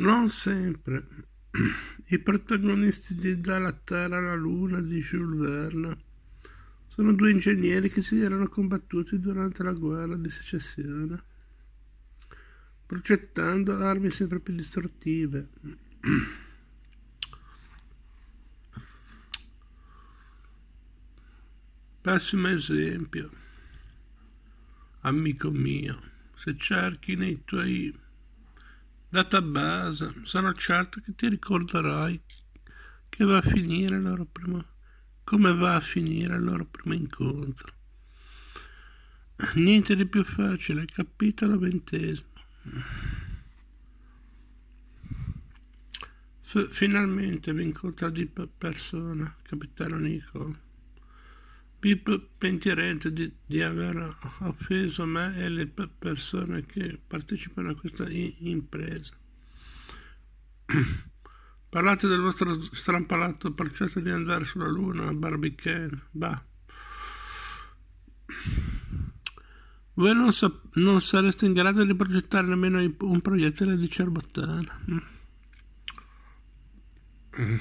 Non sempre. I protagonisti di Dalla Terra alla Luna di Jules Verne sono due ingegneri che si erano combattuti durante la guerra di secessione, progettando armi sempre più distruttive. Pessimo esempio, amico mio, se cerchi nei tuoi database, sono certo che ti ricorderai che va a finire il loro primo come va a finire il loro primo incontro. Niente di più facile, capitolo ventesimo. F- finalmente vi incontra di persona, capitano Nico. Pip pentirete di, di, aver offeso me e le persone che partecipano a questa impresa. Parlate del vostro strampalato progetto di andare sulla Luna, barbicane, Barbican, bah. Voi non, sa- non, sareste in grado di progettare nemmeno un proiettile di cerbottana. Mm.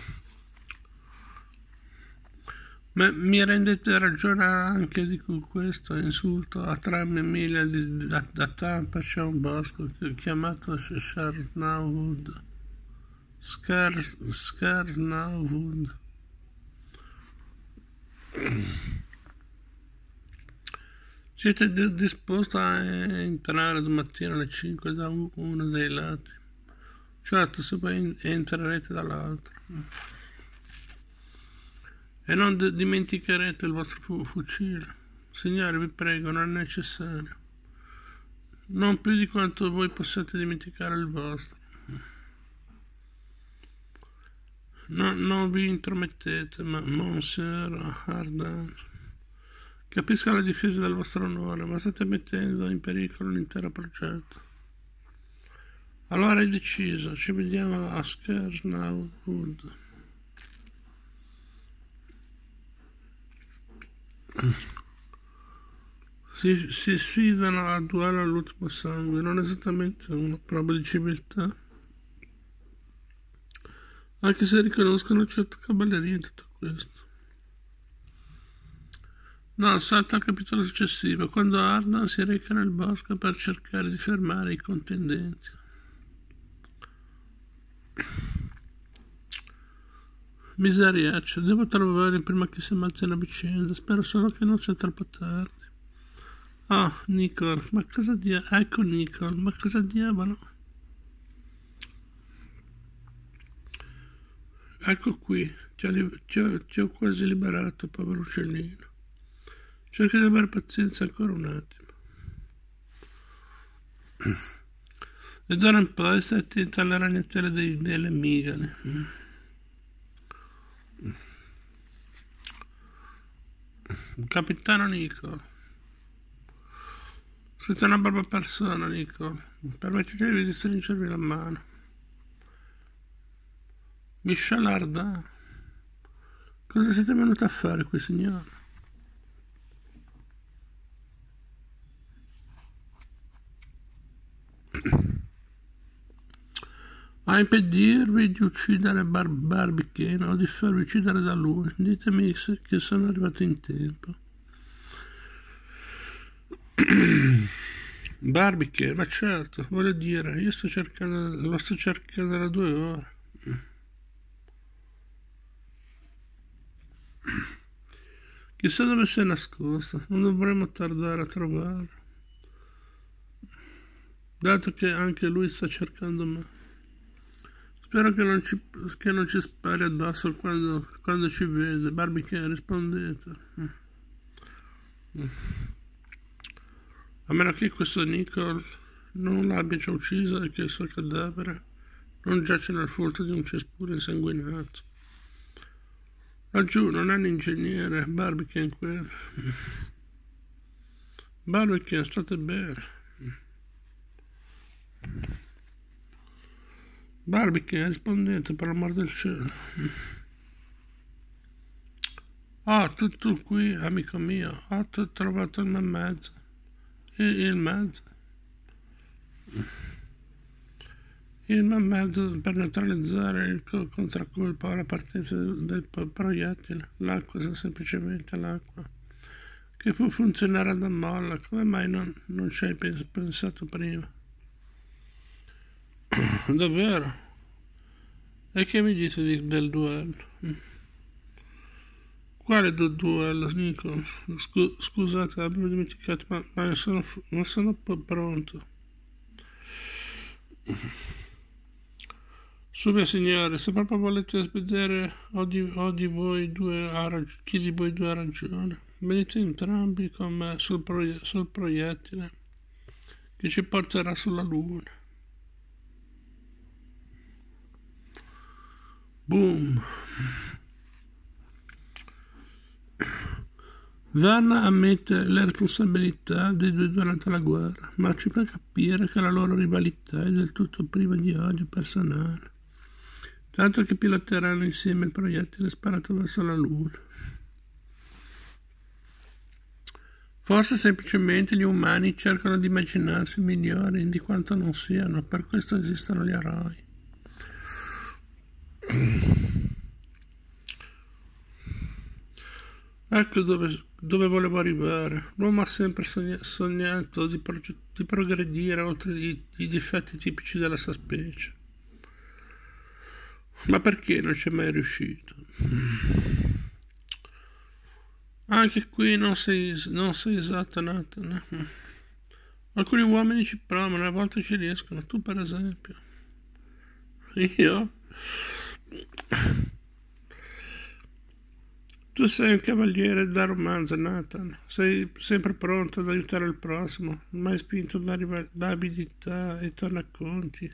Ma mi rendete ragione anche di questo insulto a 3 miglia di, da, da Tampa c'è un bosco chiamato Shernawood. Schernawood. Siete d- disposti a entrare domattina alle 5 da uno dei lati? Certo, se poi entrerete dall'altro e non d- dimenticherete il vostro fu- fucile. Signore, vi prego, non è necessario. Non più di quanto voi possiate dimenticare il vostro. No, non vi intromettete, ma Monsieur Ardan. Capisco la difesa del vostro onore, ma state mettendo in pericolo l'intero progetto. Allora è deciso, ci vediamo a Skersnau Wood. Si, si sfidano a duello all'ultimo sangue, non esattamente una prova di civiltà, anche se riconoscono certe cavalleria in tutto questo. No, salta al capitolo successivo, quando Ardan si reca nel bosco per cercare di fermare i contendenti. Miseriaccio, devo trovare prima che si ammazzi la vicenda. Spero solo che non sia troppo tardi. Ah, Nicol, ma cosa diavolo? Ecco Nicol, ma cosa diavolo? Ecco qui, ti ho, ti, ho, ti ho, quasi liberato, povero uccellino. Cerca di avere pazienza ancora un attimo. E d'ora in poi stai attento alla ragnatela dei, delle migane. Capitano Nico. Siete una brava persona, Nico. Permettetevi di stringervi la mano. Michel Arda, cosa siete venuti a fare qui, signore? a impedirvi di uccidere Bar- Barbichena o di farvi uccidere da lui. Ditemi che sono arrivato in tempo. Barbicane, ma certo, voglio dire, io sto cercando, lo sto cercando da due ore. Chissà dove si è nascosta, non dovremmo tardare a trovarlo. Dato che anche lui sta cercando me. Spero che non ci, che non ci spari addosso quando, quando, ci vede. Barbicane, rispondete. A meno che questo Nicol non l'abbia già ucciso e che il suo cadavere non giace nel folto di un cespuglio insanguinato. Laggiù non è un ingegnere, Barbicane quello. Barbicane, state bene. Barbecue, rispondete per l'amor del cielo. Ho oh, ah, tutto qui, amico mio. Ho oh, trovato il mezzo. Il mezzo. Il mezzo per neutralizzare il contraccolpo alla partenza del proiettile. L'acqua, semplicemente l'acqua. Che fu funzionare da molla. Come mai non, non ci hai pensato prima? Davvero? E che mi dice di, del duello? Quale du- duello, Nichols? Scu- scusate, avevo dimenticato, ma, ma sono, non sono p- pronto. Su signore, se proprio volete vedere o di, o di voi due ha rag- chi di voi due ha ragione, venite entrambi con me sul, proie- sul proiettile che ci porterà sulla luna. Boom. Zanna ammette le responsabilità dei due durante la guerra, ma ci fa capire che la loro rivalità è del tutto priva di odio personale, tanto che piloteranno insieme il proiettile sparato verso la Luna. Forse semplicemente gli umani cercano di immaginarsi migliori di quanto non siano, per questo esistono gli eroi. Ecco dove, dove, volevo arrivare. L'uomo ha sempre sognato di, prog- di progredire oltre i, i difetti tipici della sua specie. Ma perché non ci è mai riuscito? Anche qui non sei, non sei esatto, Nathan. Alcuni uomini ci provano, a volte ci riescono, tu per esempio. Io? Tu sei un cavaliere da romanzo, Nathan. Sei sempre pronto ad aiutare il prossimo, mai spinto da, rival- da abilità e tornaconti.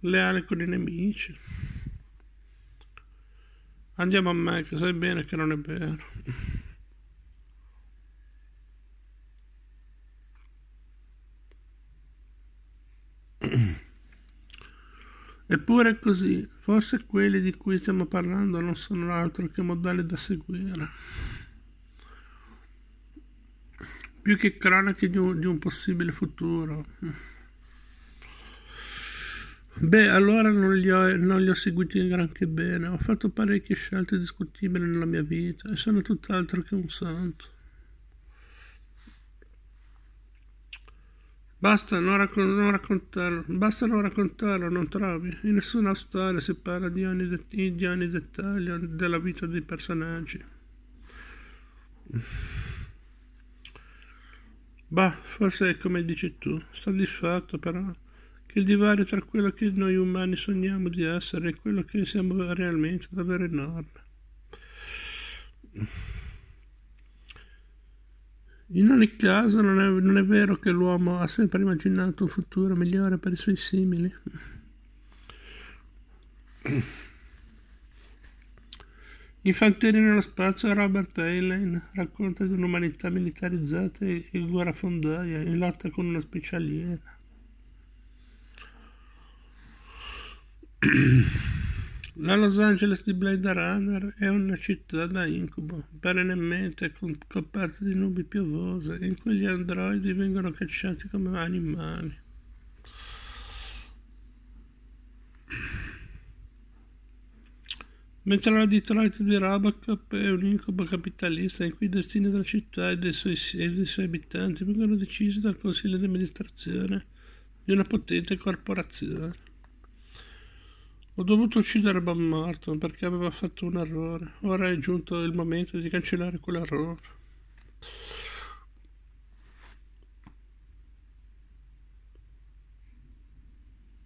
Leale con i nemici. Andiamo a me, che sai bene che non è vero. Eppure è così, forse quelli di cui stiamo parlando non sono altro che modelli da seguire. Più che cronache di un, di un possibile futuro. Beh, allora non li, ho, non li ho seguiti granché bene. Ho fatto parecchie scelte discutibili nella mia vita e sono tutt'altro che un santo. Basta non, raccon- non raccontarlo, basta non raccontarlo, non trovi. In nessuna storia si parla di ogni, det- di ogni dettaglio della vita dei personaggi. Bah, forse è come dici tu, sta di fatto però che il divario tra quello che noi umani sogniamo di essere e quello che siamo realmente è davvero enorme. In ogni caso non è, non è vero che l'uomo ha sempre immaginato un futuro migliore per i suoi simili. Infantini nello spazio Robert Heinlein racconta di un'umanità militarizzata e guerrafondaia in lotta con una specie aliena. La Los Angeles di Blade Runner è una città da incubo, perennemente coperta di nubi piovose, in cui gli androidi vengono cacciati come animali. Mentre la Detroit di Robocop è un incubo capitalista in cui i destini della città e dei suoi, e dei suoi abitanti vengono decisi dal consiglio di amministrazione di una potente corporazione. Ho dovuto uccidere Bob Morton perché aveva fatto un errore. Ora è giunto il momento di cancellare quell'errore.